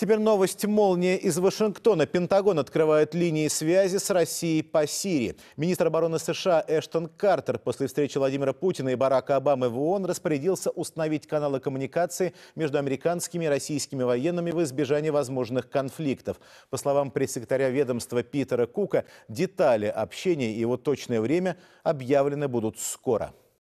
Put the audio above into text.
Теперь новость «Молния» из Вашингтона. Пентагон открывает линии связи с Россией по Сирии. Министр обороны США Эштон Картер после встречи Владимира Путина и Барака Обамы в ООН распорядился установить каналы коммуникации между американскими и российскими военными в избежании возможных конфликтов. По словам пресс-секретаря ведомства Питера Кука, детали общения и его точное время объявлены будут скоро.